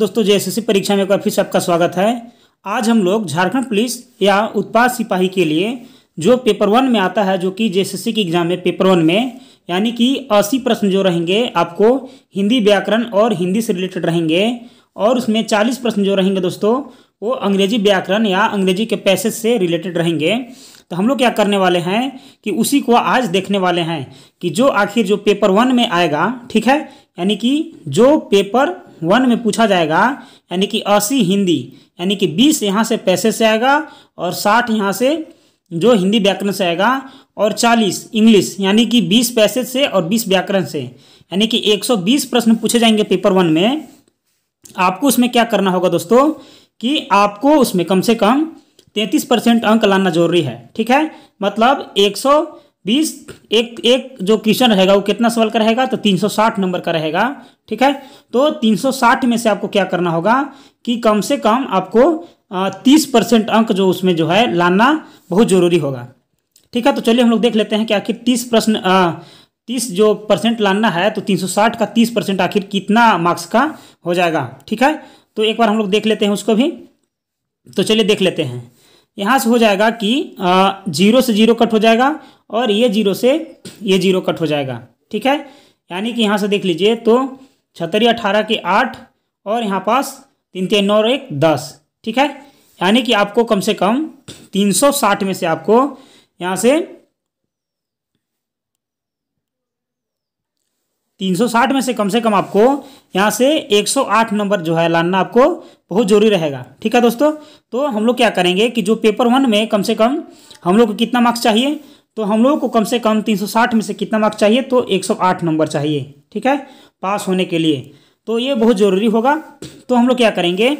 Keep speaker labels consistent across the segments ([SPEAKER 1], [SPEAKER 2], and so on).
[SPEAKER 1] दोस्तों जे परीक्षा में एक बार फिर से आपका स्वागत है आज हम लोग झारखंड पुलिस या उत्पाद सिपाही के लिए जो पेपर वन में आता है जो कि जे एस के एग्ज़ाम में पेपर वन में यानी कि अस्सी प्रश्न जो रहेंगे आपको हिंदी व्याकरण और हिंदी से रिलेटेड रहेंगे और उसमें चालीस प्रश्न जो रहेंगे दोस्तों वो अंग्रेजी व्याकरण या अंग्रेजी के पैसेज से रिलेटेड रहेंगे तो हम लोग क्या करने वाले हैं कि उसी को आज देखने वाले हैं कि जो आखिर जो पेपर वन में आएगा ठीक है यानी कि जो पेपर वन में पूछा जाएगा यानी कि अस्सी हिंदी यानी कि बीस यहाँ से पैसे से आएगा और साठ यहाँ से जो हिंदी व्याकरण से आएगा और चालीस इंग्लिश यानी कि बीस पैसे से और बीस व्याकरण से यानी कि एक सौ बीस प्रश्न पूछे जाएंगे पेपर वन में आपको उसमें क्या करना होगा दोस्तों कि आपको उसमें कम से कम तैंतीस परसेंट अंक लाना जरूरी है ठीक है मतलब एक सौ बीस एक एक जो क्वेश्चन रहेगा वो कितना सवाल का रहेगा तो 360 नंबर का रहेगा ठीक है तो 360 में से आपको क्या करना होगा कि कम से कम आपको तीस परसेंट अंक जो उसमें जो है लाना बहुत जरूरी होगा ठीक है तो चलिए हम लोग देख लेते हैं कि आखिर तीस प्रश्न तीस जो परसेंट लाना है तो 360 का तीस परसेंट आखिर कितना मार्क्स का हो जाएगा ठीक है तो एक बार हम लोग देख लेते हैं उसको भी तो चलिए देख लेते हैं यहाँ से हो जाएगा कि जीरो से जीरो कट हो जाएगा और ये जीरो से ये जीरो कट हो जाएगा ठीक है यानी कि यहाँ से देख लीजिए तो छतरी अठारह के आठ और यहाँ पास तीन तीन नौ और एक दस ठीक है यानी कि आपको कम से कम तीन सौ साठ में से आपको यहाँ से तीन सौ साठ में से कम से कम आपको यहाँ से एक सौ आठ नंबर जो है लाना आपको बहुत जरूरी रहेगा ठीक है दोस्तों तो हम लोग क्या करेंगे कि जो पेपर वन में कम से कम हम लोग को कितना मार्क्स चाहिए तो हम लोगों को कम से कम 360 में से कितना मार्क्स चाहिए तो 108 नंबर चाहिए ठीक है पास होने के लिए तो ये बहुत ज़रूरी होगा तो हम लोग क्या करेंगे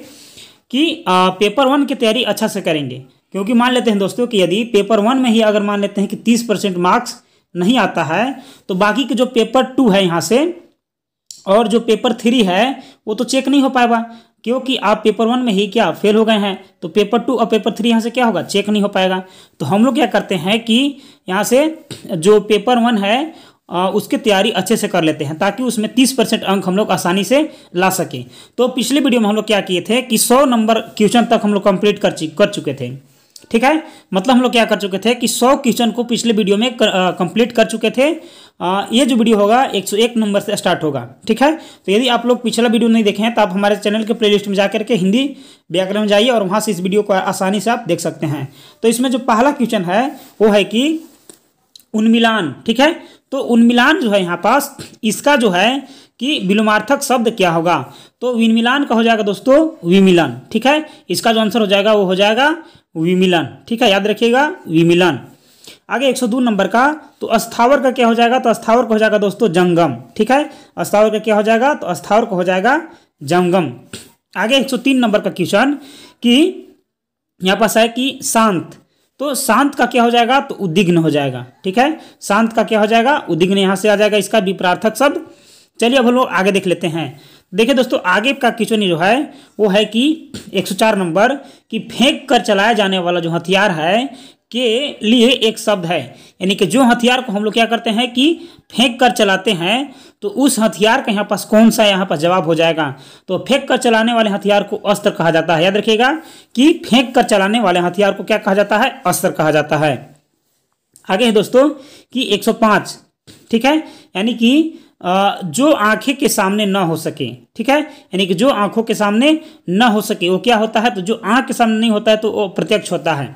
[SPEAKER 1] कि आ, पेपर वन की तैयारी अच्छा से करेंगे क्योंकि मान लेते हैं दोस्तों कि यदि पेपर वन में ही अगर मान लेते हैं कि तीस परसेंट मार्क्स नहीं आता है तो बाकी के जो पेपर टू है यहाँ से और जो पेपर थ्री है वो तो चेक नहीं हो पाएगा क्योंकि आप पेपर वन में ही क्या फेल हो गए हैं तो पेपर टू और पेपर थ्री यहाँ से क्या होगा चेक नहीं हो पाएगा तो हम लोग क्या करते हैं कि यहाँ से जो पेपर वन है उसकी तैयारी अच्छे से कर लेते हैं ताकि उसमें तीस परसेंट अंक हम लोग आसानी से ला सकें तो पिछले वीडियो में हम लोग क्या किए थे कि सौ नंबर क्वेश्चन तक हम लोग कंप्लीट कर चुके थे ठीक है मतलब हम लोग क्या कर चुके थे कि सौ क्वेश्चन को पिछले वीडियो में कंप्लीट कर चुके थे आ, ये जो वीडियो होगा एक सौ एक नंबर से स्टार्ट होगा ठीक है तो यदि आप लोग पिछला वीडियो नहीं देखे हैं तो आप हमारे चैनल के प्लेलिस्ट में जाकर के हिंदी व्याकरण में जाइए और वहाँ से इस वीडियो को आसानी से आप देख सकते हैं तो इसमें जो पहला क्वेश्चन है वो है कि उन्मिलान ठीक है तो उन्मिलान जो है यहाँ पास इसका जो है कि विलोमार्थक शब्द क्या होगा तो विनमिलान का हो जाएगा दोस्तों विमिलन ठीक है इसका जो आंसर हो जाएगा वो हो जाएगा विमिलन ठीक है याद रखिएगा विमिलन आगे 102 नंबर का तो अस्थावर का क्या हो जाएगा तो अस्थावर का हो जाएगा दोस्तों जंगम ठीक है अस्थावर का क्या हो जाएगा तो अस्थावर का हो जाएगा जंगम आगे 103 नंबर का क्वेश्चन कि यहाँ पास है कि शांत तो शांत का क्या हो जाएगा तो उद्विग्न हो जाएगा ठीक है शांत का क्या हो जाएगा उद्विग्न यहाँ से आ जाएगा इसका विप्रार्थक शब्द चलिए अब हम लोग आगे देख लेते हैं देखिए दोस्तों आगे का क्वेश्चन जो है वो है कि 104 नंबर कि फेंक कर चलाया जाने वाला जो हथियार है के लिए एक शब्द है यानी कि जो हथियार को हम लोग क्या करते हैं कि फेंक कर चलाते हैं तो उस हथियार का यहाँ पास कौन सा यहाँ पास जवाब हो जाएगा तो फेंक कर चलाने वाले हथियार को अस्त्र कहा जाता है याद रखिएगा कि फेंक कर चलाने वाले हथियार को क्या कहा जाता है अस्त्र कहा जाता है आगे है दोस्तों कि 105 ठीक है यानी कि जो आंखें के सामने ना हो सके ठीक है यानी कि जो आंखों के सामने ना हो सके वो क्या होता है तो जो आंख के सामने नहीं होता है तो वो प्रत्यक्ष होता है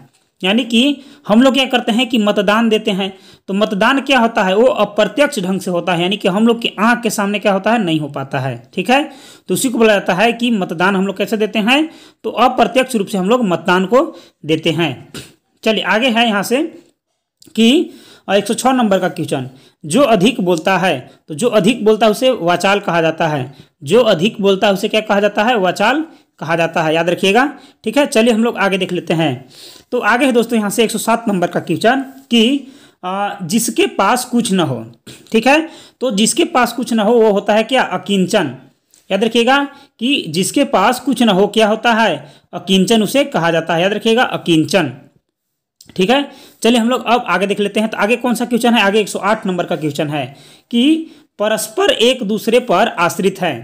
[SPEAKER 1] यानी कि हम लोग क्या करते हैं कि मतदान देते हैं तो मतदान क्या होता है वो अप्रत्यक्ष ढंग से होता है यानी कि हम लोग की आंख के सामने क्या होता है नहीं हो पाता है ठीक है तो उसी को बोला जाता है कि मतदान हम लोग कैसे देते हैं तो अप्रत्यक्ष रूप से हम लोग मतदान को देते हैं चलिए आगे है यहाँ से कि एक सौ छः नंबर का क्वेश्चन जो अधिक बोलता है तो जो अधिक बोलता है उसे वाचाल कहा जाता है जो अधिक बोलता है उसे क्या कहा जाता है वाचाल कहा जाता है याद रखिएगा ठीक है चलिए हम लोग आगे देख लेते हैं तो आगे है दोस्तों यहाँ से 107 नंबर का क्वेश्चन कि जिसके पास कुछ ना हो ठीक है तो जिसके पास कुछ ना हो वो होता है क्या अकिंचन याद रखिएगा कि जिसके पास कुछ ना हो क्या होता है अकिंचन उसे कहा जाता है याद रखिएगा अकिंचन ठीक है चलिए हम लोग अब आगे देख लेते हैं तो आगे कौन सा क्वेश्चन है आगे 108 नंबर का क्वेश्चन है कि परस्पर एक दूसरे पर आश्रित है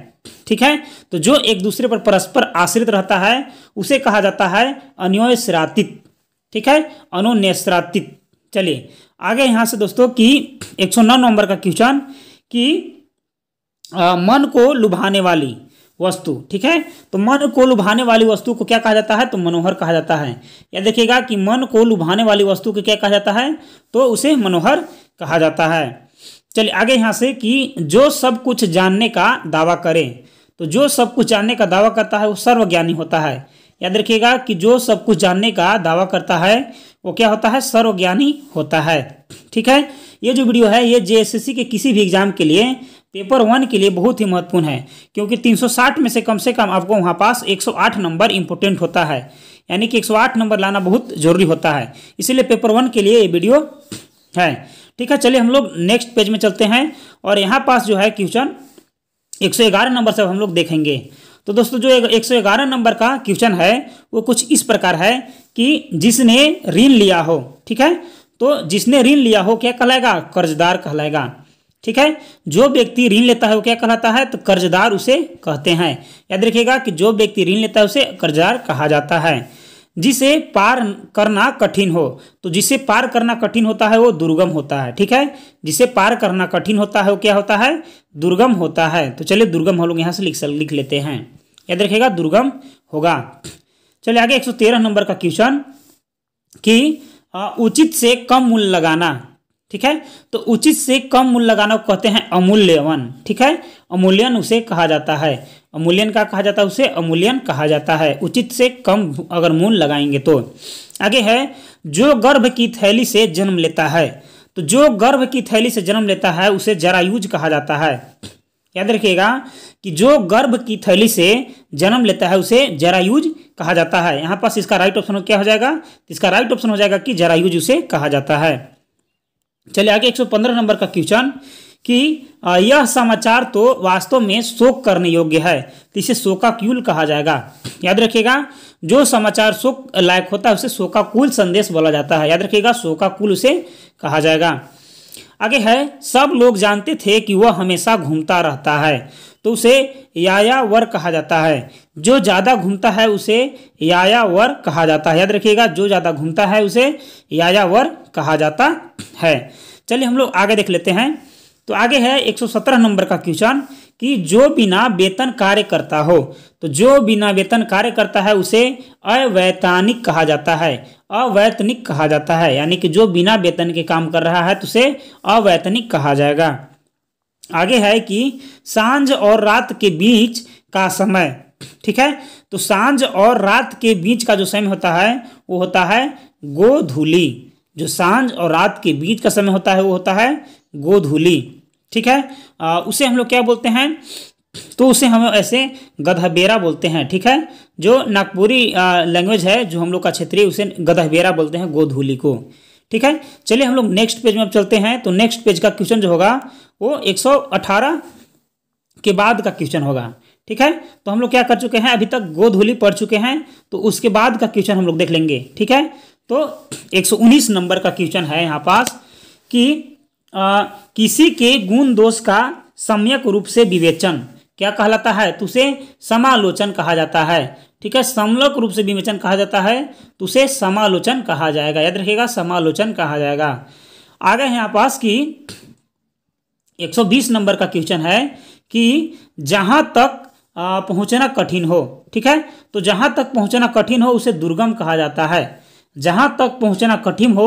[SPEAKER 1] ठीक है तो जो एक दूसरे पर परस्पर आश्रित रहता है उसे कहा जाता है अन्योश्रातित ठीक है अनुनेश्रातित चलिए आगे यहां से दोस्तों कि 109 नंबर का क्वेश्चन कि आ, मन को लुभाने वाली वस्तु ठीक है तो मन को लुभाने वाली वस्तु को क्या कहा जाता है तो मनोहर कहा जाता है या देखिएगा कि मन को लुभाने वाली वस्तु को क्या कहा जाता है तो उसे मनोहर कहा जाता है चलिए आगे यहाँ से कि जो सब कुछ जानने का दावा करे तो जो सब कुछ जानने का दावा करता है वो सर्वज्ञानी होता है याद रखिएगा कि जो सब कुछ जानने का दावा करता है वो क्या होता है सर्वज्ञानी होता है ठीक है ये जो वीडियो है ये जेएसएससी के किसी भी एग्जाम के लिए पेपर वन के लिए बहुत ही महत्वपूर्ण है क्योंकि 360 में से कम से कम आपको वहाँ पास 108 नंबर इम्पोर्टेंट होता है यानी कि 108 नंबर लाना बहुत जरूरी होता है इसीलिए पेपर वन के लिए ये वीडियो है ठीक है चलिए हम लोग नेक्स्ट पेज में चलते हैं और यहाँ पास जो है क्वेश्चन एक नंबर से हम लोग देखेंगे तो दोस्तों जो एक सौ ग्यारह नंबर का क्वेश्चन है वो कुछ इस प्रकार है कि जिसने ऋण लिया हो ठीक है तो जिसने ऋण लिया हो क्या कहलाएगा कर्जदार कहलाएगा ठीक है जो व्यक्ति ऋण लेता है वो क्या कहलाता है तो कर्जदार उसे कहते हैं याद रखिएगा कि जो व्यक्ति ऋण लेता है उसे कर्जदार कहा जाता है जिसे पार करना कठिन हो तो जिसे पार करना कठिन होता है वो दुर्गम होता है ठीक है जिसे पार करना कठिन होता है वो क्या होता है दुर्गम होता है तो चलिए दुर्गम हम लोग यहाँ से लिख लिख लेते हैं याद रखिएगा दुर्गम होगा चलिए आगे 113 नंबर का क्वेश्चन कि उचित से कम मूल्य लगाना ठीक है तो उचित से कम मूल्य लगाना को कहते हैं अमूल्यवन ठीक है अमूल्यन उसे कहा जाता है अमूल्यन का कहा जाता है उसे अमूल्यन कहा जाता है उचित से कम अगर मूल लगाएंगे तो आगे है जो गर्भ की थैली से जन्म लेता है तो जो गर्भ की थैली से जन्म लेता है उसे जरायूज कहा जाता है याद रखिएगा कि जो गर्भ की थैली से जन्म लेता है उसे जरायूज कहा जाता है यहाँ पास इसका राइट ऑप्शन क्या हो जाएगा इसका राइट ऑप्शन हो जाएगा कि जरायूज उसे कहा जाता है चलिए आगे 115 नंबर का क्वेश्चन कि यह समाचार तो वास्तव में शोक करने योग्य है तो इसे इसे शोकाक्यूल कहा जाएगा याद रखिएगा जो समाचार शोक लायक होता है उसे शोकाकुल संदेश बोला जाता है याद रखिएगा शोकाकुल उसे कहा जाएगा आगे है सब लोग जानते थे कि वह हमेशा घूमता रहता है तो उसे यायावर कहा जाता है जो ज़्यादा घूमता है उसे यायावर कहा जाता है याद रखिएगा जो ज़्यादा घूमता है उसे यायावर कहा जाता है चलिए हम लोग आगे देख लेते हैं तो आगे है 117 नंबर का क्वेश्चन कि जो बिना वेतन कार्य करता हो तो जो बिना वेतन कार्य करता है उसे अवैतनिक कहा जाता है अवैतनिक कहा जाता है यानी कि जो बिना वेतन के काम कर रहा है तो उसे अवैतनिक कहा जाएगा आगे है कि सांझ और रात के बीच का समय ठीक है तो सांझ और रात के बीच का जो समय होता है वो होता है गोधूली जो सांझ और रात के बीच का समय होता है वो होता है गोधूली ठीक है आ, उसे हम लोग क्या बोलते हैं तो उसे हम ऐसे गधहबेरा बोलते हैं ठीक है जो नागपुरी लैंग्वेज है जो हम लोग का क्षेत्रीय उसे गधहबेरा बोलते हैं गोधूली को ठीक है चलिए हम लोग नेक्स्ट पेज में अब चलते हैं तो नेक्स्ट पेज का क्वेश्चन जो होगा वो 118 के बाद का क्वेश्चन होगा ठीक है तो हम लोग क्या कर चुके हैं अभी तक गोधूली पढ़ चुके हैं तो उसके बाद का क्वेश्चन हम लोग देख लेंगे ठीक है तो 119 नंबर का क्वेश्चन है यहाँ पास कि आ, किसी के गुण दोष का सम्यक रूप से विवेचन क्या कहलाता है तो उसे समालोचन कहा जाता है ठीक है समलक रूप से विवेचन कहा जाता है तो उसे समालोचन कहा जाएगा याद रखिएगा समालोचन कहा जाएगा आगे यहाँ पास की 120 नंबर का क्वेश्चन है कि जहाँ तक पहुँचना कठिन हो ठीक है तो जहां तक पहुँचना कठिन हो उसे दुर्गम कहा जाता है जहां तक पहुँचना कठिन हो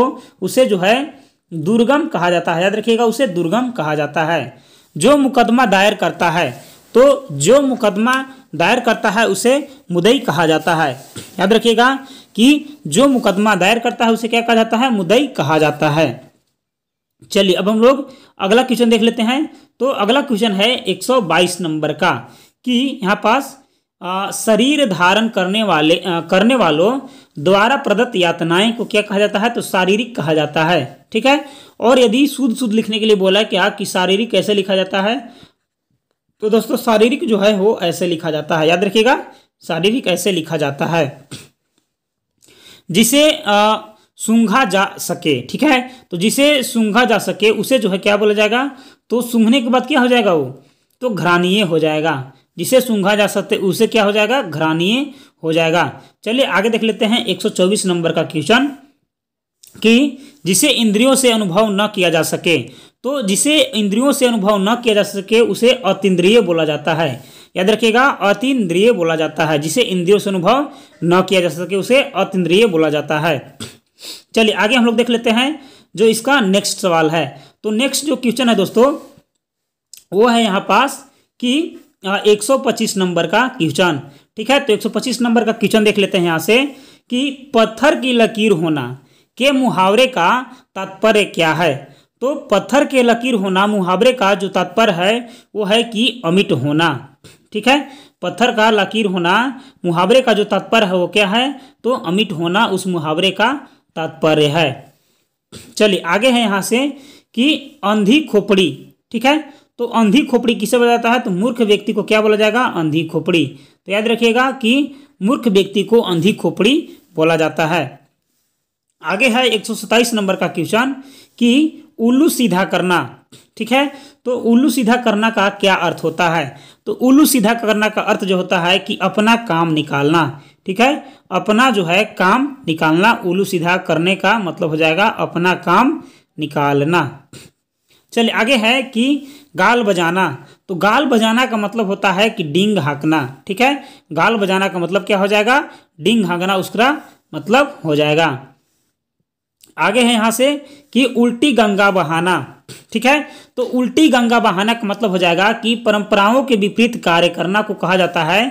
[SPEAKER 1] उसे जो है दुर्गम कहा जाता है याद रखिएगा उसे दुर्गम कहा जाता है जो मुकदमा दायर करता है तो जो मुकदमा दायर करता है उसे मुदई कहा जाता है याद रखिएगा कि जो मुकदमा दायर करता है उसे क्या कहा जाता है मुदई कहा जाता है चलिए अब हम लोग अगला क्वेश्चन देख लेते हैं तो अगला क्वेश्चन है 122 नंबर का कि यहाँ पास आ, शरीर धारण करने वाले आ, करने वालों द्वारा प्रदत्त यातनाएं को क्या कहा जाता है तो शारीरिक कहा जाता है ठीक है और यदि शुद्ध शुद्ध लिखने के लिए बोला क्या कि शारीरिक कैसे लिखा जाता है तो दोस्तों शारीरिक जो है वो ऐसे लिखा जाता है याद रखिएगा शारीरिक ऐसे लिखा जाता है जिसे आ, सूंघा जा सके ठीक है तो जिसे सूंघा जा सके उसे जो है क्या बोला जाएगा तो सूंघने के बाद क्या हो जाएगा वो तो घरानीय हो जाएगा जिसे सूंघा जा सकते उसे क्या हो जाएगा घरानीय हो जाएगा चलिए आगे देख लेते हैं 124 नंबर का क्वेश्चन कि जिसे इंद्रियों से अनुभव न किया जा सके तो जिसे इंद्रियों से अनुभव न किया जा सके उसे अतिद्रिय बोला जाता है याद रखिएगा अतिद्रिय बोला जाता है जिसे इंद्रियों से अनुभव न किया जा सके उसे अतिद्रिय बोला जाता है चलिए आगे हम लोग देख लेते हैं जो इसका नेक्स्ट सवाल है तो नेक्स्ट जो क्वेश्चन है दोस्तों वो है यहाँ पास कि 125 नंबर का क्वेश्चन ठीक है तो 125 नंबर का क्वेश्चन देख लेते हैं यहाँ से कि पत्थर की लकीर होना के मुहावरे का तात्पर्य क्या है तो पत्थर के लकीर होना मुहावरे का जो तात्पर्य है वो है कि अमिट होना ठीक है पत्थर का लकीर होना मुहावरे का जो तात्पर्य है वो क्या है तो अमिट होना उस मुहावरे का तात्पर्य है चलिए आगे है यहाँ से कि अंधी खोपड़ी ठीक है तो अंधी खोपड़ी किसे बोला जाता है तो मूर्ख व्यक्ति को क्या बोला जाएगा अंधी खोपड़ी तो याद रखिएगा कि मूर्ख व्यक्ति को अंधी खोपड़ी बोला जाता है आगे है एक नंबर का क्वेश्चन कि उल्लू सीधा करना ठीक है तो उल्लू सीधा करना का क्या अर्थ होता है तो उल्लू सीधा करना का अर्थ जो होता है कि अपना काम निकालना ठीक है अपना जो है काम निकालना उल्लू सीधा करने का मतलब हो जाएगा अपना काम निकालना चलिए आगे है कि गाल बजाना तो गाल बजाना का मतलब होता है कि डिंग हाँकना ठीक है गाल बजाना का मतलब क्या हो जाएगा डिंग हाँकना उसका मतलब हो जाएगा आगे है यहां से कि उल्टी गंगा बहाना ठीक है तो उल्टी गंगा बहाना का मतलब हो जाएगा कि परंपराओं के विपरीत कार्य करना को कहा जाता है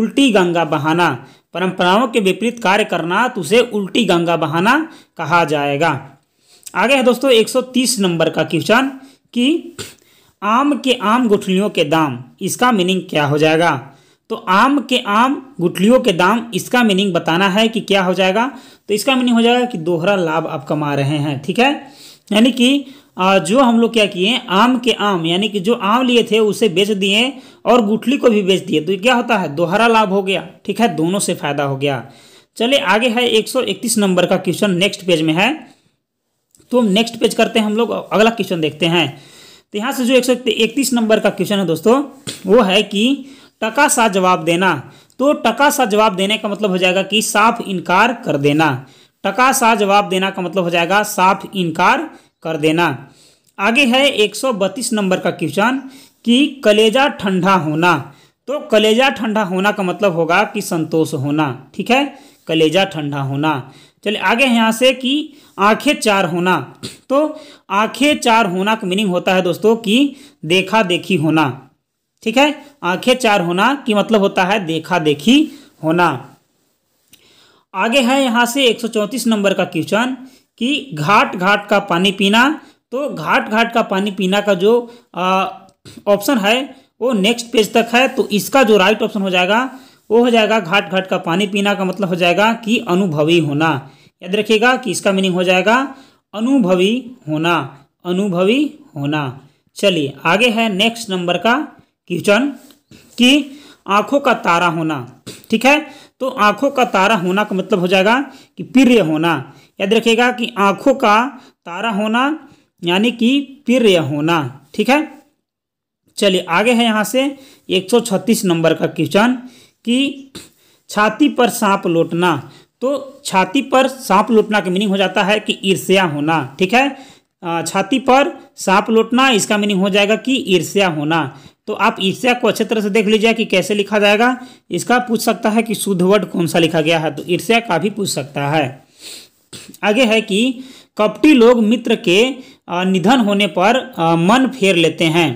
[SPEAKER 1] उल्टी गंगा बहाना परंपराओं के विपरीत कार्य करना तो उसे उल्टी गंगा बहाना कहा जाएगा आगे है दोस्तों 130 नंबर का क्वेश्चन कि आम के आम गुठलियों के दाम इसका मीनिंग क्या हो जाएगा तो आम के आम गुठलियों के दाम इसका मीनिंग बताना है कि क्या हो जाएगा तो इसका मीनिंग हो जाएगा कि दोहरा लाभ आप कमा रहे हैं ठीक है यानी कि जो हम लोग क्या किए आम के आम यानी कि जो आम लिए थे उसे बेच दिए और गुठली को भी बेच दिए तो क्या होता है दोहरा लाभ हो गया ठीक है दोनों से फायदा हो गया चले आगे है 131 नंबर का क्वेश्चन नेक्स्ट पेज में है तो हम नेक्स्ट पेज करते हैं हम लोग अगला क्वेश्चन देखते हैं तो यहाँ से जो एक नंबर का क्वेश्चन है दोस्तों वो है कि टका सा जवाब देना तो टका सा जवाब देने का मतलब हो जाएगा कि साफ इनकार कर देना टका सा जवाब देना का मतलब हो जाएगा साफ इनकार कर देना आगे है 132 नंबर का क्वेश्चन कि कलेजा ठंडा होना तो कलेजा ठंडा होना का मतलब होगा कि संतोष होना ठीक है कलेजा ठंडा होना चलिए आगे यहाँ से कि आंखें चार होना तो आंखें चार होना का मीनिंग होता है दोस्तों कि देखा देखी होना ठीक है आंखें चार होना की मतलब होता है देखा देखी होना आगे है यहाँ से 134 नंबर का क्वेश्चन कि घाट घाट का पानी पीना तो घाट घाट का पानी पीना का जो ऑप्शन है वो नेक्स्ट पेज तक है तो इसका जो राइट ऑप्शन हो जाएगा वो हो जाएगा घाट घाट का पानी पीना का मतलब हो जाएगा कि अनुभवी होना याद रखिएगा कि इसका मीनिंग हो जाएगा अनुभवी होना अनुभवी होना चलिए आगे है नेक्स्ट नंबर का क्वेश्चन कि आंखों का तारा होना ठीक है तो आंखों का तारा होना का मतलब हो जाएगा कि प्रिय होना याद रखिएगा कि आँखों का तारा होना यानी कि पीर्य होना ठीक है चलिए आगे है यहाँ से 136 नंबर का क्वेश्चन कि छाती पर सांप लौटना तो छाती पर सांप लौटना का मीनिंग हो जाता है कि ईर्ष्या होना ठीक है छाती पर सांप लौटना इसका मीनिंग हो जाएगा कि ईर्ष्या होना तो आप ईर्ष्या को अच्छे तरह से देख लीजिए कि कैसे लिखा जाएगा इसका पूछ सकता है कि शुद्ध वर्ड कौन सा लिखा गया है तो ईर्ष्या का भी पूछ सकता है आगे है कि कपटी लोग मित्र के निधन होने पर मन फेर लेते हैं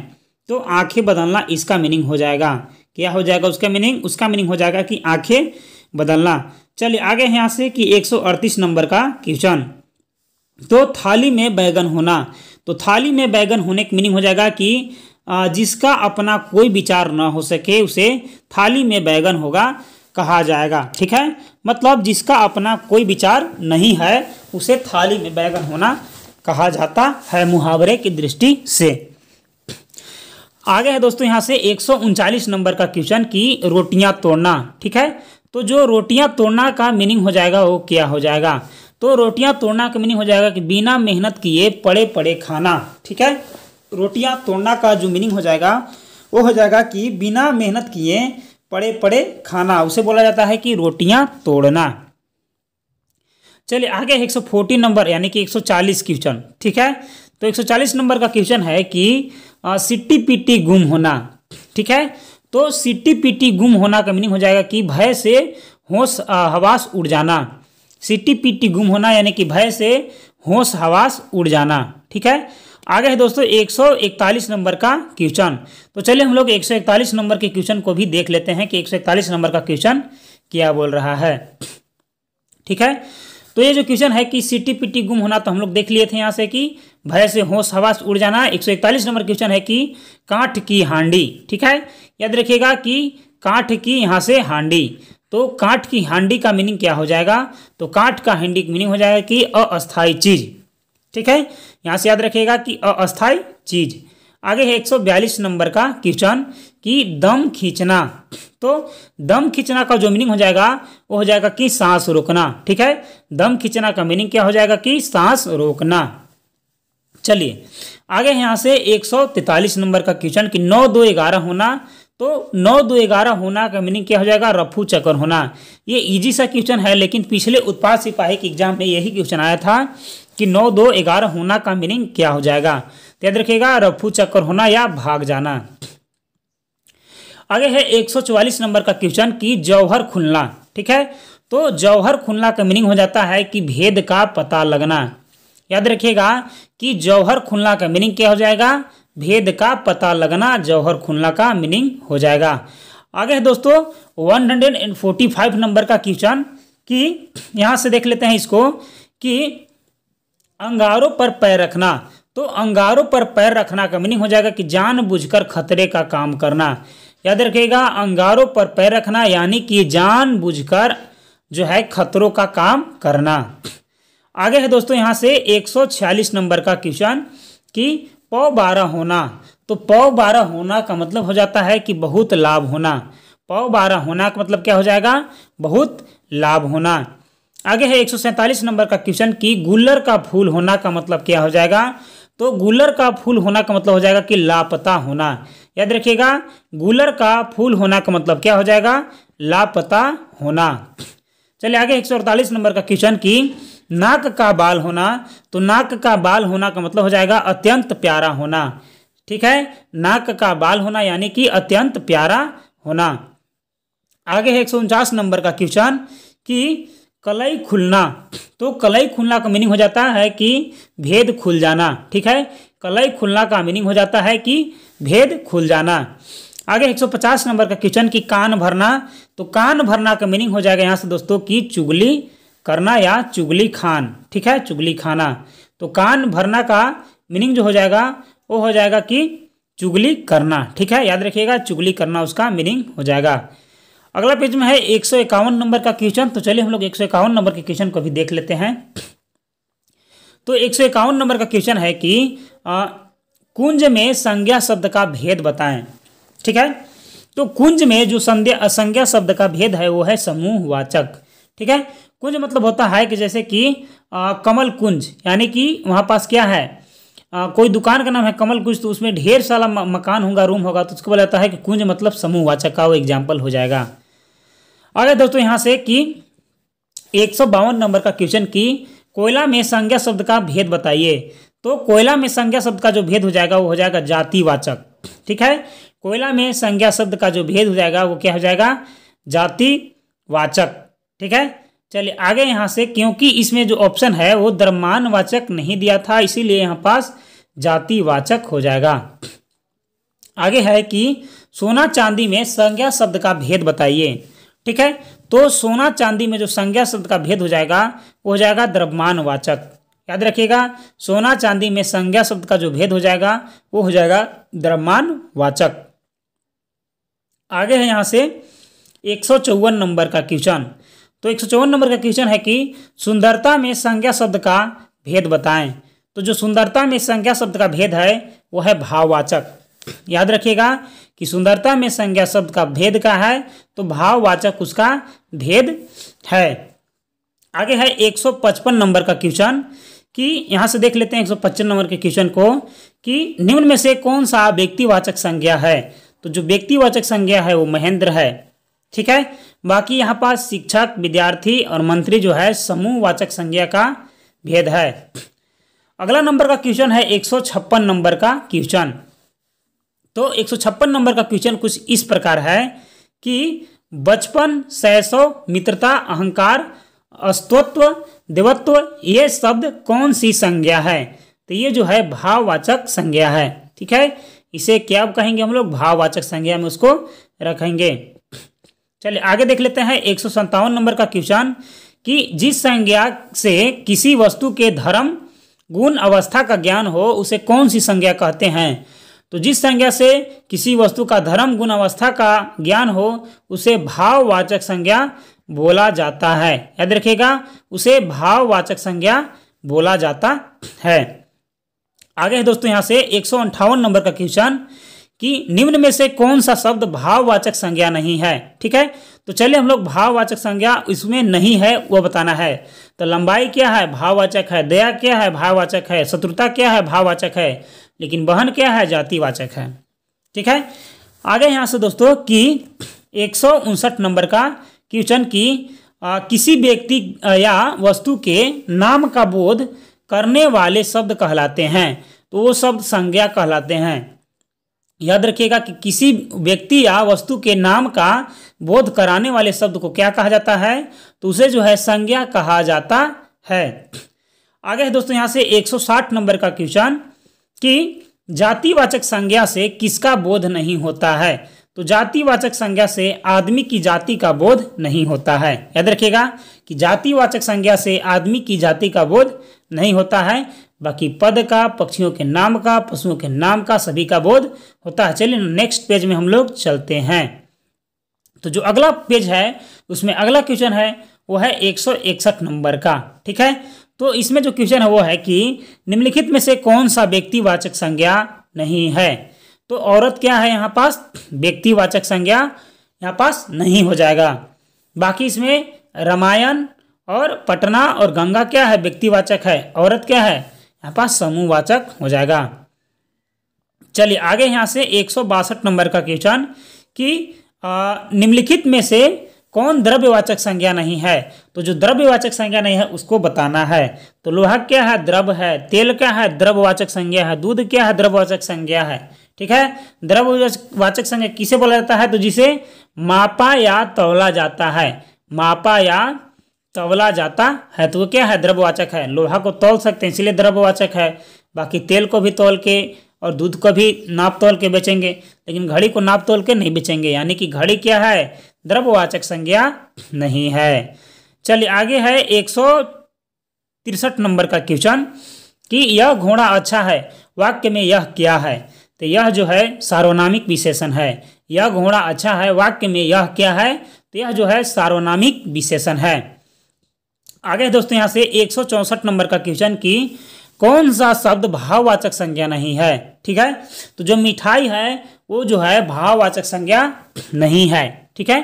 [SPEAKER 1] तो आंखें बदलना इसका मीनिंग हो जाएगा क्या हो जाएगा उसका मीनिंग उसका मीनिंग हो जाएगा कि आंखें बदलना चलिए आगे यहाँ से कि 138 नंबर का क्वेश्चन तो थाली में बैगन होना तो थाली में बैगन होने का मीनिंग हो जाएगा कि जिसका अपना कोई विचार ना हो सके उसे थाली में बैगन होगा कहा जाएगा ठीक है मतलब जिसका अपना कोई विचार नहीं है उसे थाली में बैगन होना कहा जाता है मुहावरे की दृष्टि से आगे है दोस्तों यहाँ से एक नंबर का क्वेश्चन की रोटियां तोड़ना ठीक है तो जो रोटियां तोड़ना का मीनिंग हो जाएगा वो क्या हो जाएगा तो रोटियां तोड़ना का मीनिंग हो जाएगा कि बिना मेहनत किए पड़े पड़े खाना ठीक है रोटियां तोड़ना का जो मीनिंग हो जाएगा वो हो जाएगा कि बिना मेहनत किए पड़े पड़े खाना उसे बोला जाता है कि रोटियां तोड़ना चलिए आगे एक सौ फोर्टी नंबर यानी कि एक सौ चालीस क्वेश्चन ठीक है तो एक सौ चालीस नंबर का क्वेश्चन है कि सिट्टी पिट्टी गुम होना ठीक है तो सिट्टी पिट्टी गुम होना का मीनिंग हो जाएगा कि भय से होश हवास उड़ जाना सिट्टी पिट्टी गुम होना यानी कि भय से होश हवास उड़ जाना ठीक है आगे है दोस्तों 141 नंबर का क्वेश्चन तो चलिए हम लोग 141 नंबर के क्वेश्चन को भी देख लेते हैं कि 141 नंबर का क्वेश्चन क्या बोल रहा है ठीक है तो ये जो क्वेश्चन है कि सिटी पिटी गुम होना तो हम लोग देख लिए थे यहाँ से कि भय से होश हवास उड़ जाना 141 नंबर क्वेश्चन है कि काठ की हांडी ठीक है याद रखिएगा कि काठ की यहाँ से हांडी तो काठ की हांडी का मीनिंग क्या हो जाएगा तो काठ का हांडी का मीनिंग हो जाएगा कि अस्थायी चीज ठीक है यहाँ से याद रखिएगा कि अस्थाई चीज आगे है बयालीस नंबर का क्वेश्चन कि दम खींचना तो दम खींचना का जो मीनिंग हो जाएगा वो हो जाएगा कि सांस रोकना ठीक है दम खींचना का मीनिंग क्या हो जाएगा कि सांस रोकना चलिए आगे यहाँ से 143 नंबर का क्वेश्चन कि नौ दो ग्यारह होना तो नौ दो ग्यारह होना का मीनिंग क्या हो जाएगा रफू चक्कर होना ये इजी सा क्वेश्चन है लेकिन पिछले उत्पाद सिपाही के एग्जाम में यही क्वेश्चन आया था कि नौ दो ग्यारह होना का मीनिंग क्या हो जाएगा तो याद रखिएगा रफू चक्कर होना या भाग जाना आगे है 144 नंबर का क्वेश्चन कि जौहर खुलना ठीक है तो जौहर खुलना का मीनिंग हो जाता है कि भेद का पता लगना याद रखिएगा कि जौहर खुलना का मीनिंग क्या हो जाएगा भेद का पता लगना जौहर खुलना का मीनिंग हो जाएगा आगे है दोस्तों 145 नंबर का क्वेश्चन कि यहां से देख लेते हैं इसको कि अंगारों पर पैर रखना तो अंगारों पर पैर रखना का मीनिंग हो जाएगा कि जानबूझकर खतरे का काम करना याद रखिएगा अंगारों पर पैर रखना यानी कि जानबूझकर जो है खतरों का काम करना आगे है दोस्तों यहाँ से 146 नंबर का क्वेश्चन कि पौ बारह होना तो पौ बारह होना का मतलब हो जाता है कि बहुत लाभ होना पौ बारह होना का मतलब क्या हो जाएगा बहुत लाभ होना आगे है एक नंबर का क्वेश्चन कि गुल्लर का फूल होना का मतलब क्या हो जाएगा तो गुल्लर का फूल होना का मतलब हो जाएगा कि लापता होना याद रखिएगा गुल्लर का फूल होना का मतलब क्या हो जाएगा लापता होना चलिए आगे एक नंबर का क्वेश्चन की नाक का बाल होना तो नाक का बाल होना का मतलब हो जाएगा अत्यंत प्यारा होना ठीक है नाक का बाल होना यानी कि अत्यंत प्यारा होना आगे है एक नंबर का क्वेश्चन की कलई खुलना तो कलई खुलना का मीनिंग हो जाता है कि भेद खुल जाना ठीक है कलई खुलना का मीनिंग हो जाता है कि भेद खुल जाना आगे 150 नंबर का क्वेश्चन की कान भरना तो कान भरना का मीनिंग हो जाएगा यहाँ से दोस्तों कि चुगली करना या चुगली खान ठीक है चुगली खाना तो कान भरना का मीनिंग जो हो जाएगा वो हो जाएगा कि चुगली करना ठीक है याद रखिएगा चुगली करना उसका मीनिंग हो जाएगा अगला पेज में है एक नंबर का क्वेश्चन तो चलिए हम लोग एक नंबर के क्वेश्चन को भी देख लेते हैं तो एक नंबर का क्वेश्चन है कि आ, कुंज में संज्ञा शब्द का भेद बताएं ठीक है तो कुंज में जो संध्या असंज्ञा शब्द का भेद है वो है समूहवाचक ठीक है कुंज मतलब होता है कि जैसे कि आ, कमल कुंज यानी कि वहां पास क्या है आ, कोई दुकान का नाम है कमल कुंज तो उसमें ढेर सारा मकान होगा रूम होगा तो उसको बोला जाता है कि कुंज मतलब समूहवाचक का वो एग्जाम्पल हो जाएगा आगे दोस्तों यहाँ से कि एक नंबर का क्वेश्चन की कोयला में संज्ञा शब्द का भेद बताइए तो कोयला में संज्ञा शब्द का जो भेद हो जाएगा वो हो जाएगा जातिवाचक ठीक है कोयला में संज्ञा शब्द का जो भेद हो जाएगा वो क्या हो जाएगा जातिवाचक ठीक है चलिए आगे यहाँ से क्योंकि इसमें जो ऑप्शन है वो वाचक नहीं दिया था इसीलिए यहाँ पास जातिवाचक हो जाएगा आगे है कि सोना चांदी में संज्ञा शब्द का भेद बताइए ठीक है तो सोना चांदी में जो संज्ञा शब्द का भेद हो जाएगा वो हो जाएगा द्रव्यमानवाचक याद रखिएगा सोना चांदी में संज्ञा शब्द का जो भेद हो जाएगा वो हो जाएगा वाचक आगे है यहां से एक नंबर का क्वेश्चन तो एक नंबर का क्वेश्चन है कि सुंदरता में संज्ञा शब्द का भेद बताएं तो जो सुंदरता में संज्ञा शब्द का भेद है वो है भाववाचक याद रखिएगा कि सुंदरता में संज्ञा शब्द का भेद का है तो भाववाचक उसका भेद है आगे है 155 नंबर का क्वेश्चन कि यहाँ से देख लेते हैं 155 नंबर के क्वेश्चन को कि निम्न में से कौन सा व्यक्तिवाचक संज्ञा है तो जो व्यक्तिवाचक संज्ञा है वो महेंद्र है ठीक है बाकी यहाँ पास शिक्षक विद्यार्थी और मंत्री जो है समूहवाचक संज्ञा का भेद है अगला नंबर का क्वेश्चन है 156 नंबर का क्वेश्चन तो एक नंबर का क्वेश्चन कुछ इस प्रकार है कि बचपन शैशव मित्रता अहंकार अस्तत्व देवत्व ये शब्द कौन सी संज्ञा है तो ये जो है भाववाचक संज्ञा है ठीक है इसे क्या कहेंगे हम लोग भाववाचक संज्ञा में उसको रखेंगे चलिए आगे देख लेते हैं एक नंबर का क्वेश्चन कि जिस संज्ञा से किसी वस्तु के धर्म गुण अवस्था का ज्ञान हो उसे कौन सी संज्ञा कहते हैं तो जिस संज्ञा से किसी वस्तु का धर्म गुण अवस्था का ज्ञान हो उसे भाववाचक संज्ञा बोला जाता है याद रखिएगा उसे भाववाचक संज्ञा बोला जाता है आगे है दोस्तों यहां से एक नंबर का क्वेश्चन कि निम्न में से कौन सा शब्द भाववाचक संज्ञा नहीं है ठीक है तो चलिए हम लोग भाववाचक संज्ञा इसमें नहीं है वह बताना है तो लंबाई क्या है भाववाचक है दया क्या है भाववाचक है शत्रुता क्या है भाववाचक है लेकिन बहन क्या है जातिवाचक है ठीक है आगे यहाँ से दोस्तों कि एक नंबर का क्वेश्चन की आ, किसी व्यक्ति या वस्तु के नाम का बोध करने वाले शब्द कहलाते हैं तो वो शब्द संज्ञा कहलाते हैं याद रखिएगा कि किसी व्यक्ति या वस्तु के नाम का बोध कराने वाले शब्द को क्या कहा जाता है तो उसे जो है संज्ञा कहा जाता है आगे है दोस्तों यहाँ से 160 नंबर का क्वेश्चन कि जातिवाचक संज्ञा से किसका बोध नहीं होता है तो जातिवाचक संज्ञा से आदमी की जाति का बोध नहीं होता है याद रखिएगा कि जातिवाचक संज्ञा से आदमी की जाति का बोध नहीं होता है बाकी पद का पक्षियों के नाम का पशुओं के नाम का सभी का बोध होता है चलिए नेक्स्ट पेज में हम लोग चलते हैं तो जो अगला पेज है उसमें अगला क्वेश्चन है वो है एक नंबर का ठीक है तो इसमें जो क्वेश्चन है वो है कि निम्नलिखित में से कौन सा व्यक्तिवाचक संज्ञा नहीं है तो औरत क्या है यहाँ पास व्यक्तिवाचक संज्ञा यहाँ पास नहीं हो जाएगा बाकी इसमें रामायण और पटना और गंगा क्या है व्यक्तिवाचक है औरत क्या है यहाँ पास समूहवाचक हो जाएगा चलिए आगे यहाँ से एक नंबर का क्वेश्चन कि निम्नलिखित में से कौन द्रव्यवाचक संज्ञा नहीं है तो जो द्रव्यवाचक संज्ञा नहीं है उसको बताना है तो लोहा क्या है द्रव है तेल क्या है द्रव्यवाचक संज्ञा है दूध क्या है द्रव्यवाचक संज्ञा है ठीक है द्रव्यवाचक संज्ञा किसे बोला जाता है तो जिसे मापा या तोला जाता है मापा या तवला जाता है तो वो क्या है द्रव्यवाचक है लोहा को तोल सकते हैं इसलिए द्रव्यवाचक है बाकी तेल को भी तोल के और दूध को भी नाप तोल के बेचेंगे लेकिन घड़ी को नाप तोल के नहीं बेचेंगे यानी कि घड़ी क्या है द्रव्यवाचक संज्ञा नहीं है चलिए आगे है एक तिरसठ नंबर का क्वेश्चन कि यह घोड़ा अच्छा है वाक्य में यह क्या है तो यह जो है सार्वनामिक विशेषण है यह घोड़ा अच्छा है वाक्य में यह क्या है तो यह जो है सार्वनामिक विशेषण है आगे दोस्तों यहाँ से एक नंबर का क्वेश्चन की कौन सा शब्द भाववाचक संज्ञा नहीं है ठीक है तो जो मिठाई है वो जो है भाववाचक संज्ञा नहीं है ठीक है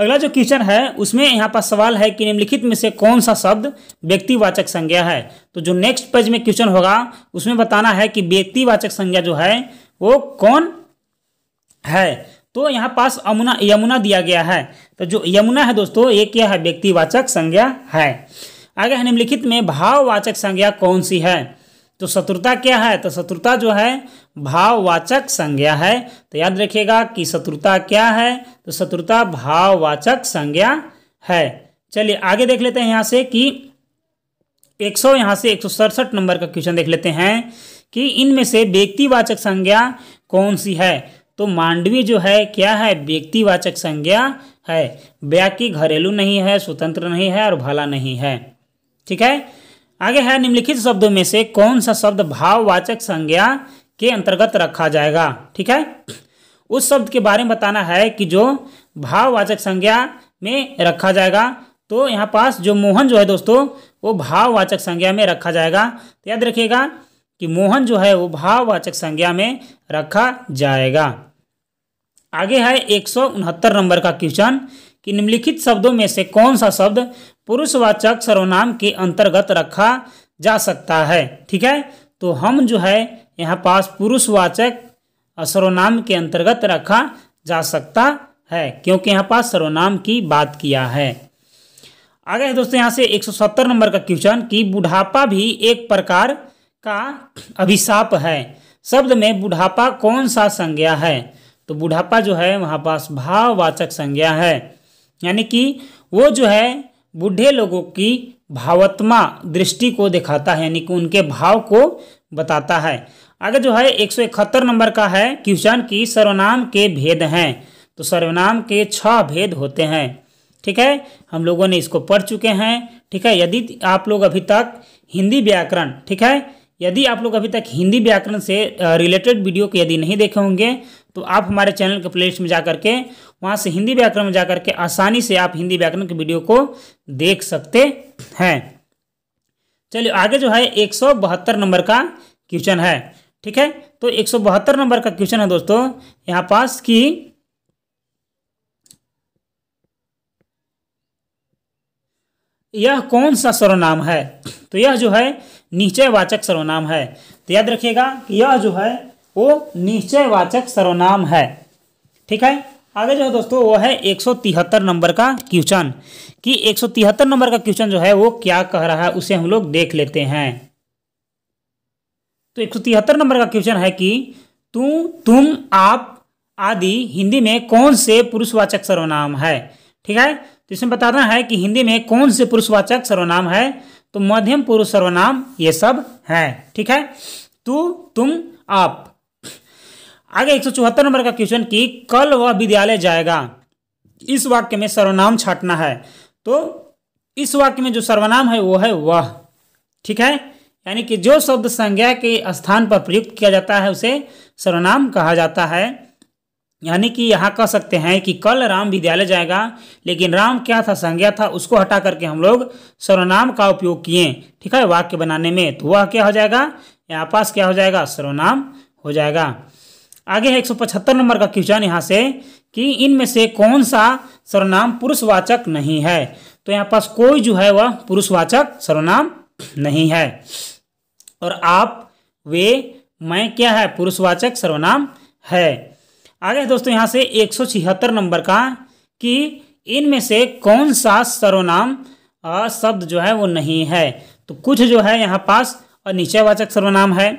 [SPEAKER 1] अगला जो क्वेश्चन है उसमें यहाँ पर सवाल है कि निम्नलिखित में से कौन सा शब्द व्यक्तिवाचक संज्ञा है तो जो नेक्स्ट पेज में क्वेश्चन होगा उसमें बताना है कि व्यक्तिवाचक संज्ञा जो है वो कौन है तो यहाँ पास अमुना यमुना दिया गया है तो जो यमुना है दोस्तों ये क्या है व्यक्तिवाचक संज्ञा है आगे है निम्नलिखित में भाववाचक संज्ञा कौन सी है तो शत्रुता क्या है तो शत्रुता जो है भाववाचक संज्ञा है तो याद रखिएगा कि शत्रुता क्या है तो शत्रुता भाववाचक संज्ञा है चलिए आगे देख लेते हैं यहाँ से कि 100 यहाँ से एक नंबर का क्वेश्चन देख लेते हैं कि इनमें से व्यक्तिवाचक संज्ञा कौन सी है तो मांडवी जो है क्या है व्यक्तिवाचक संज्ञा है व्याकी घरेलू नहीं है स्वतंत्र नहीं है और भला नहीं है ठीक है आगे है निम्नलिखित शब्दों में से कौन सा शब्द भाववाचक संज्ञा के अंतर्गत रखा जाएगा ठीक है उस शब्द के बारे में बताना है कि जो भाववाचक संज्ञा में रखा जाएगा तो यहाँ पास जो मोहन जो है दोस्तों वो भाववाचक संज्ञा में रखा जाएगा तो याद रखिएगा कि मोहन जो है वो भाववाचक संज्ञा में रखा जाएगा आगे है एक नंबर का क्वेश्चन कि निम्नलिखित शब्दों में से कौन सा शब्द पुरुषवाचक सर्वनाम के अंतर्गत रखा जा सकता है ठीक है तो हम जो है यहाँ पास पुरुषवाचक सर्वनाम के अंतर्गत रखा जा सकता है क्योंकि यहाँ पास सर्वनाम की बात किया है आगे है दोस्तों यहाँ से 170 नंबर का क्वेश्चन कि बुढ़ापा भी एक प्रकार का अभिशाप है शब्द में बुढ़ापा कौन सा संज्ञा है तो बुढ़ापा जो है वहाँ पास भाववाचक संज्ञा है यानी कि वो जो है बूढ़े लोगों की भावत्मा दृष्टि को दिखाता है यानी कि उनके भाव को बताता है आगे जो है एक सौ इकहत्तर नंबर का है क्वेश्चन की सर्वनाम के भेद हैं तो सर्वनाम के छह भेद होते हैं ठीक है हम लोगों ने इसको पढ़ चुके हैं ठीक है यदि आप लोग अभी तक हिंदी व्याकरण ठीक है यदि आप लोग अभी तक हिंदी व्याकरण से रिलेटेड वीडियो को यदि नहीं देखे होंगे तो आप हमारे चैनल के प्लेलिस्ट में जा करके वहाँ से हिंदी व्याकरण में जा करके आसानी से आप हिंदी व्याकरण के वीडियो को देख सकते हैं चलिए आगे जो है एक नंबर का क्वेश्चन है ठीक है तो एक नंबर का क्वेश्चन है दोस्तों यहाँ पास कि यह कौन सा सर्वनाम है तो यह जो है वाचक सर्वनाम है तो याद रखिएगा कि यह जो है वो निश्चयवाचक सर्वनाम है ठीक है आगे जो है दोस्तों वो है 173 नंबर का क्वेश्चन कि 173 नंबर का क्वेश्चन जो है वो क्या कह रहा है उसे हम लोग देख लेते हैं तो 173 नंबर का क्वेश्चन है कि तू तुम आप आदि हिंदी में कौन से पुरुषवाचक सर्वनाम है ठीक है तो इसमें बताना है कि हिंदी में कौन से पुरुषवाचक सर्वनाम है तो मध्यम पुरुष सर्वनाम ये सब है ठीक है तू तुम आप आगे एक नंबर का क्वेश्चन की कल वह विद्यालय जाएगा इस वाक्य में सर्वनाम छाटना है तो इस वाक्य में जो सर्वनाम है वो है वह ठीक है यानी कि जो शब्द संज्ञा के स्थान पर प्रयुक्त किया जाता है उसे सर्वनाम कहा जाता है यानी कि यहाँ कह सकते हैं कि कल राम विद्यालय जाएगा लेकिन राम क्या था संज्ञा था उसको हटा करके हम लोग सर्वनाम का उपयोग किए ठीक है वाक्य बनाने में तो वह क्या हो जाएगा यहाँ पास क्या हो जाएगा सर्वनाम हो जाएगा आगे है एक नंबर का क्वेश्चन यहाँ से कि इनमें से कौन सा सर्वनाम पुरुषवाचक नहीं है तो यहाँ पास कोई जो है वह पुरुषवाचक सर्वनाम नहीं है और आप वे मैं क्या है पुरुषवाचक सर्वनाम है आगे दोस्तों यहाँ से एक नंबर का कि इनमें से कौन सा सर्वनाम शब्द जो है वो नहीं है तो कुछ जो है यहाँ पास और निश्चयवाचक सर्वनाम है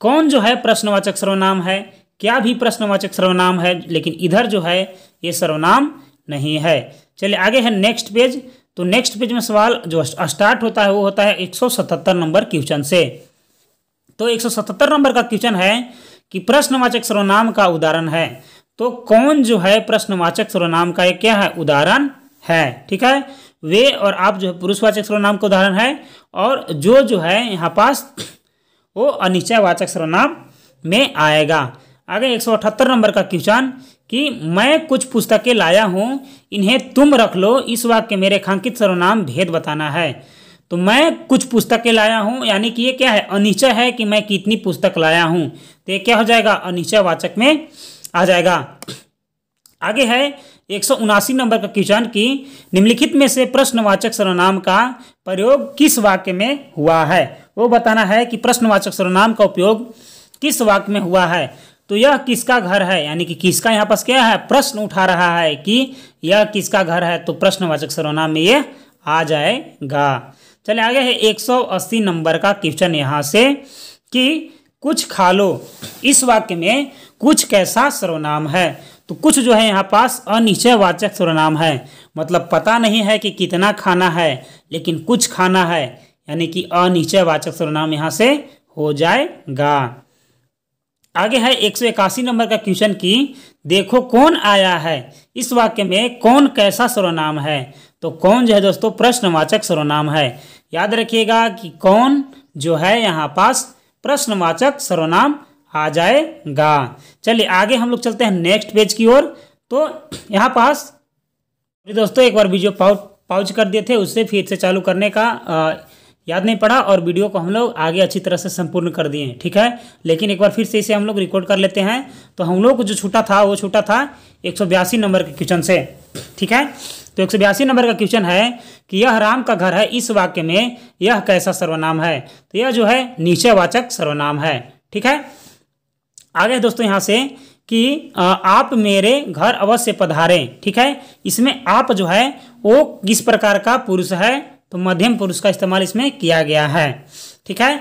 [SPEAKER 1] कौन जो है प्रश्नवाचक सर्वनाम है क्या भी प्रश्नवाचक सर्वनाम है लेकिन इधर जो है ये सर्वनाम नहीं है चलिए आगे है नेक्स्ट पेज तो नेक्स्ट पेज में सवाल जो स्टार्ट होता है वो होता है 177 नंबर क्वेश्चन से तो 177 नंबर का क्वेश्चन है कि प्रश्नवाचक सर्वनाम का उदाहरण है तो कौन जो है प्रश्नवाचक सर्वनाम का एक क्या है उदाहरण है ठीक है वे और आप जो है पुरुषवाचक सर्वनाम का उदाहरण है और जो जो है यहाँ पास वो अनिश्चयवाचक सर्वनाम में आएगा आगे एक नंबर का क्वेश्चन कि मैं कुछ पुस्तकें लाया हूँ इन्हें तुम रख लो इस वाक्य में रेखांकित सर्वनाम भेद बताना है तो मैं कुछ पुस्तकें लाया हूँ यानी कि ये क्या है अनिश्चय है कि मैं कितनी पुस्तक लाया हूँ तो ये क्या हो जाएगा वाचक में आ जाएगा आगे है एक नंबर का क्वेश्चन की निम्नलिखित में से प्रश्नवाचक सर्वनाम का प्रयोग किस वाक्य में हुआ है वो बताना है कि प्रश्नवाचक सर्वनाम का उपयोग किस वाक्य में हुआ है तो यह किसका घर है यानी कि किसका यहाँ पास क्या है प्रश्न उठा रहा है कि यह किसका घर है तो प्रश्नवाचक सर्वनाम में ये आ जाएगा चले आगे है 180 नंबर का क्वेश्चन यहाँ से कि कुछ खा लो इस वाक्य में कुछ कैसा सर्वनाम है तो कुछ जो है यहाँ पास वाचक सर्वनाम है मतलब पता नहीं है कि कितना खाना है लेकिन कुछ खाना है यानी कि अनिश्चय वाचक सर्वनाम यहाँ से हो जाएगा आगे है एक नंबर का क्वेश्चन की देखो कौन आया है इस वाक्य में कौन कैसा सर्वनाम है तो कौन जो है दोस्तों प्रश्नवाचक सर्वनाम है याद रखिएगा कि कौन जो है यहाँ पास प्रश्नवाचक सर्वनाम आ जाएगा चलिए आगे हम लोग चलते हैं नेक्स्ट पेज की ओर तो यहाँ पास दोस्तों एक बार वीडियो पाउच कर दिए थे उससे फिर से चालू करने का आ, याद नहीं पड़ा और वीडियो को हम लोग आगे अच्छी तरह से संपूर्ण कर दिए ठीक है लेकिन एक बार फिर से इसे हम लोग रिकॉर्ड कर लेते हैं तो हम लोग को जो छूटा था वो छूटा था एक नंबर के क्वेश्चन से ठीक है तो एक नंबर का क्वेश्चन है कि यह राम का घर है इस वाक्य में यह कैसा सर्वनाम है तो यह जो है वाचक सर्वनाम है ठीक है आगे दोस्तों यहाँ से कि आप मेरे घर अवश्य पधारें ठीक है इसमें आप जो है वो किस प्रकार का पुरुष है तो मध्यम पुरुष का इस्तेमाल इसमें किया गया है ठीक है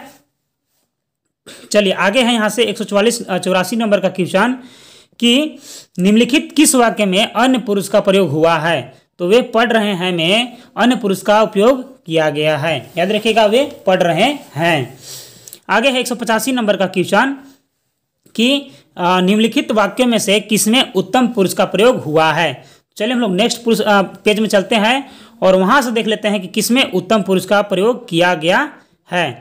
[SPEAKER 1] चलिए आगे है यहां से एक सौ चौवालीस चौरासी नंबर का क्वेश्चन कि निम्नलिखित किस वाक्य में अन्य पुरुष का प्रयोग हुआ है तो वे पढ़ रहे हैं में अन्य पुरुष का उपयोग किया गया है याद रखिएगा वे पढ़ रहे हैं आगे है एक सौ पचासी नंबर का क्वेश्चन कि निम्नलिखित वाक्यों में से किसमें उत्तम पुरुष का प्रयोग हुआ है चलिए हम लोग नेक्स्ट पुरुष पेज में चलते हैं और वहां से देख लेते हैं कि किसमें उत्तम पुरुष का प्रयोग किया गया है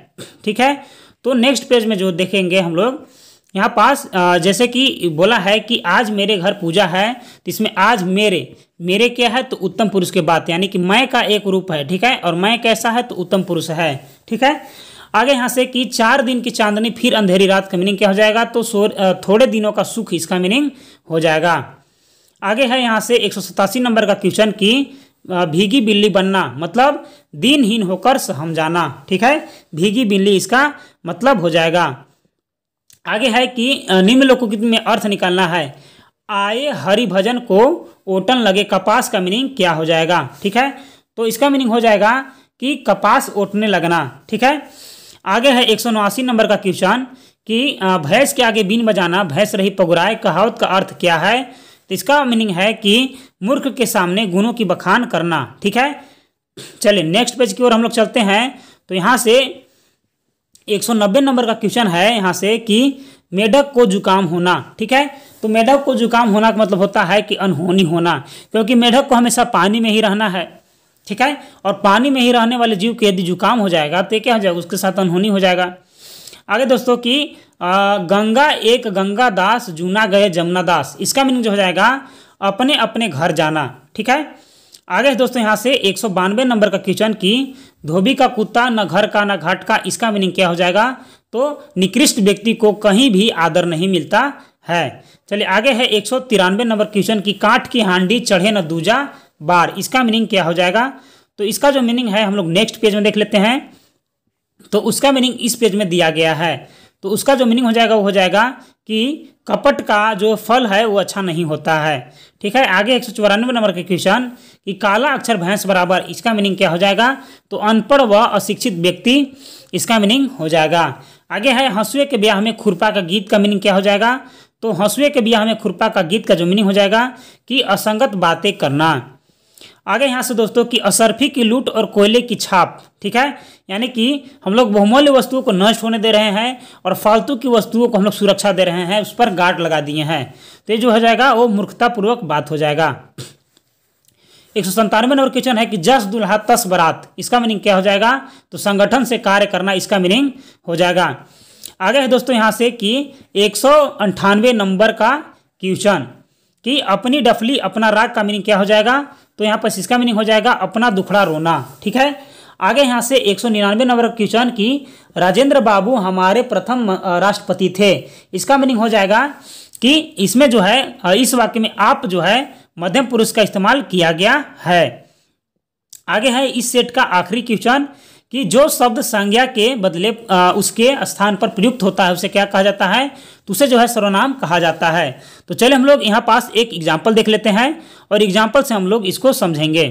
[SPEAKER 1] ठीक है तो नेक्स्ट पेज में जो देखेंगे हम लोग यहाँ पास जैसे कि बोला है कि आज मेरे घर पूजा है तो इसमें आज मेरे मेरे क्या है तो उत्तम पुरुष के बात यानी कि मैं का एक रूप है ठीक है और मैं कैसा है तो उत्तम पुरुष है ठीक है आगे यहाँ से कि चार दिन की चांदनी फिर अंधेरी रात का मीनिंग क्या हो जाएगा तो थोड़े दिनों का सुख इसका मीनिंग हो जाएगा आगे है यहाँ से एक नंबर का क्वेश्चन की भीगी बिल्ली बनना मतलब दिनहीन होकर हम जाना ठीक है भीगी बिल्ली इसका मतलब हो जाएगा आगे है कि निम्नलोकोकित में अर्थ निकालना है आए हरि भजन को ओटन लगे कपास का मीनिंग क्या हो जाएगा ठीक है तो इसका मीनिंग हो जाएगा कि कपास ओटने लगना ठीक है आगे है एक नंबर का क्वेश्चन कि भैंस के आगे बीन बजाना भैंस रही पगुराए कहावत का अर्थ क्या है इसका मीनिंग है कि मूर्ख के सामने गुणों की बखान करना ठीक है चलिए नेक्स्ट पेज की ओर हम लोग चलते हैं तो यहाँ से 190 नंबर का क्वेश्चन है यहाँ से कि मेढक को जुकाम होना ठीक है तो मेढक को जुकाम होना का मतलब होता है कि अनहोनी होना क्योंकि मेढक को हमेशा पानी में ही रहना है ठीक है और पानी में ही रहने वाले जीव के यदि जुकाम हो जाएगा तो क्या हो जाएगा उसके साथ अनहोनी हो जाएगा आगे दोस्तों की गंगा एक गंगा दास जूना गए जमुना दास इसका मीनिंग जो हो जाएगा अपने अपने घर जाना ठीक है आगे दोस्तों यहाँ से एक नंबर का क्वेश्चन की धोबी का कुत्ता न घर का न घाट का इसका मीनिंग क्या हो जाएगा तो निकृष्ट व्यक्ति को कहीं भी आदर नहीं मिलता है चलिए आगे है एक नंबर क्वेश्चन की काठ की हांडी चढ़े न दूजा बार इसका मीनिंग क्या हो जाएगा तो इसका जो मीनिंग है हम लोग नेक्स्ट पेज में देख लेते हैं तो उसका मीनिंग इस पेज में दिया गया है तो उसका जो मीनिंग हो जाएगा वो हो जाएगा कि कपट का जो फल है वो अच्छा नहीं होता है ठीक है आगे एक नंबर के क्वेश्चन कि काला अक्षर भैंस बराबर इसका मीनिंग क्या हो जाएगा तो अनपढ़ व अशिक्षित व्यक्ति इसका मीनिंग हो जाएगा आगे है हंसुए के ब्याह में खुरपा का गीत का मीनिंग क्या हो जाएगा तो हंसुए के ब्याह में खुरपा का गीत का जो मीनिंग हो जाएगा कि असंगत बातें करना आगे यहाँ से दोस्तों कि असरफी की लूट और कोयले की छाप ठीक है यानी कि हम लोग बहुमूल्य वस्तुओं को नष्ट होने दे रहे हैं और फालतू की वस्तुओं को हम लोग सुरक्षा दे रहे हैं उस पर गार्ड लगा दिए हैं तो ये जो हो जाएगा वो मूर्खतापूर्वक बात हो जाएगा एक सौ संतानवे नंबर क्वेश्चन है कि जस दुल्हा तस बरात इसका मीनिंग क्या हो जाएगा तो संगठन से कार्य करना इसका मीनिंग हो जाएगा आगे है दोस्तों यहाँ से कि एक सौ अंठानवे नंबर का क्वेश्चन कि अपनी डफली अपना राग का मीनिंग क्या हो जाएगा तो यहाँ पर इसका मीनिंग हो जाएगा अपना दुखड़ा रोना ठीक है आगे यहाँ से एक सौ निन्यानवे नंबर क्वेश्चन की राजेंद्र बाबू हमारे प्रथम राष्ट्रपति थे इसका मीनिंग हो जाएगा कि इसमें जो है इस वाक्य में आप जो है मध्यम पुरुष का इस्तेमाल किया गया है आगे है इस सेट का आखिरी क्वेश्चन कि जो शब्द संज्ञा के बदले आ, उसके स्थान पर प्रयुक्त होता है उसे क्या कहा जाता है तो उसे जो है सर्वनाम कहा जाता है तो चलिए हम लोग यहाँ पास एक एग्जाम्पल देख लेते हैं और एग्जाम्पल से हम लोग इसको समझेंगे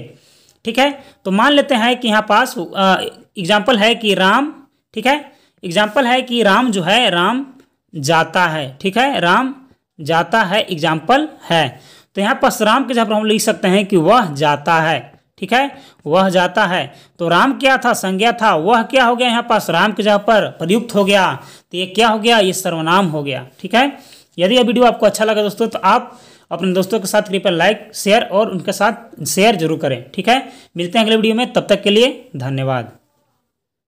[SPEAKER 1] ठीक है तो मान लेते हैं कि यहाँ पास एग्जाम्पल है कि राम ठीक है एग्जाम्पल है कि राम जो है राम जाता है ठीक है राम जाता है एग्जाम्पल है तो यहाँ पर राम के जहाँ पर हम लिख सकते हैं कि वह जाता है ठीक है वह जाता है तो राम क्या था संज्ञा था वह क्या हो गया यहाँ पास राम के जगह पर प्रयुक्त हो गया तो ये क्या हो गया ये सर्वनाम हो गया ठीक है यदि यह वीडियो आपको अच्छा लगा दोस्तों तो आप अपने दोस्तों के साथ कृपया लाइक शेयर और उनके साथ शेयर जरूर करें ठीक है मिलते हैं अगले वीडियो में तब तक के लिए धन्यवाद